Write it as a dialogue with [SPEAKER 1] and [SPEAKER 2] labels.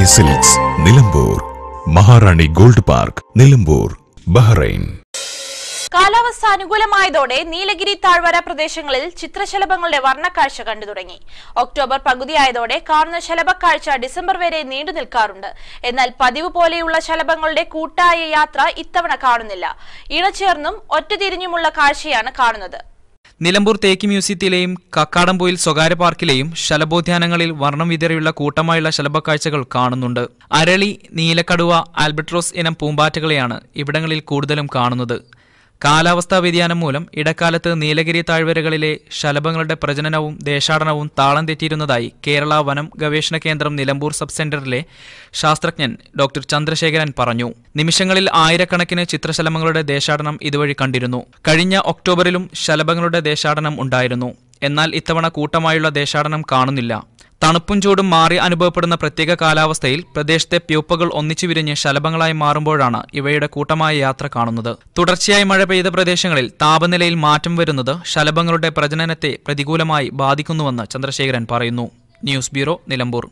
[SPEAKER 1] മഹാറാണി silks Nilambur Maharani gold park Nilambur
[SPEAKER 2] Bahrain കാലാവസ്ഥ അനുകൂലമായതോടെ നീലഗിരി താഴ്വര പ്രദേശങ്ങളിൽ ചിത്രശലഭങ്ങളുടെ വർണ്ണക്കാഴ്ച കണ്ടു തുടങ്ങി ഒക്ടോബർ പകുതിയായതോടെ കാണുന്ന ശലഭക്കാഴ്ച ഡിസംബർ വരെ നീണ്ടു നിൽക്കാറുണ്ട് എന്നാൽ പതിവ് പോലെയുള്ള ശലഭങ്ങളുടെ കൂട്ടായ യാത്ര ഇത്തവണ കാണുന്നില്ല ഇണചേർന്നും ഒറ്റതിരിഞ്ഞുമുള്ള കാഴ്ചയാണ് കാണുന്നത്
[SPEAKER 1] നിലമ്പൂർ തേക്ക് മ്യൂസിയത്തിലെയും കക്കാടംപോയിൽ സ്വകാര്യ പാർക്കിലെയും ശലഭോദ്യാനങ്ങളിൽ വർണ്ണം വിതറിയുള്ള കൂട്ടമായുള്ള ശലഭക്കാഴ്ചകൾ കാണുന്നുണ്ട് അരളി നീലക്കടുവ ആൽബട്രോസ് ഇനം പൂമ്പാറ്റകളെയാണ് ഇവിടങ്ങളിൽ കൂടുതലും കാണുന്നത് കാലാവസ്ഥാ വ്യതിയാനം മൂലം ഇടക്കാലത്ത് നീലഗിരി താഴ്വരകളിലെ ശലഭങ്ങളുടെ പ്രജനനവും ദേശാടനവും താളം തെറ്റിയിരുന്നതായി കേരള വനം ഗവേഷണ കേന്ദ്രം നിലമ്പൂർ സബ് സെന്ററിലെ ശാസ്ത്രജ്ഞൻ ഡോക്ടർ ചന്ദ്രശേഖരൻ പറഞ്ഞു നിമിഷങ്ങളിൽ ആയിരക്കണക്കിന് ചിത്രശലഭങ്ങളുടെ ദേശാടനം ഇതുവഴി കണ്ടിരുന്നു കഴിഞ്ഞ ഒക്ടോബറിലും ശലഭങ്ങളുടെ ദേശാടനം ഉണ്ടായിരുന്നു എന്നാൽ ഇത്തവണ കൂട്ടമായുള്ള ദേശാടനം കാണുന്നില്ല തണുപ്പും ചൂടും മാറി അനുഭവപ്പെടുന്ന പ്രത്യേക കാലാവസ്ഥയിൽ പ്രദേശത്തെ പ്യൂപ്പകൾ ഒന്നിച്ചു വിരിഞ്ഞ് ശലഭങ്ങളായി മാറുമ്പോഴാണ് ഇവയുടെ കൂട്ടമായ യാത്ര കാണുന്നത് തുടർച്ചയായി മഴ പെയ്ത പ്രദേശങ്ങളിൽ താപനിലയിൽ മാറ്റം വരുന്നത് ശലഭങ്ങളുടെ പ്രജനനത്തെ പ്രതികൂലമായി ബാധിക്കുന്നുവെന്ന് ചന്ദ്രശേഖരൻ പറയുന്നു ന്യൂസ് ബ്യൂറോ നിലമ്പൂർ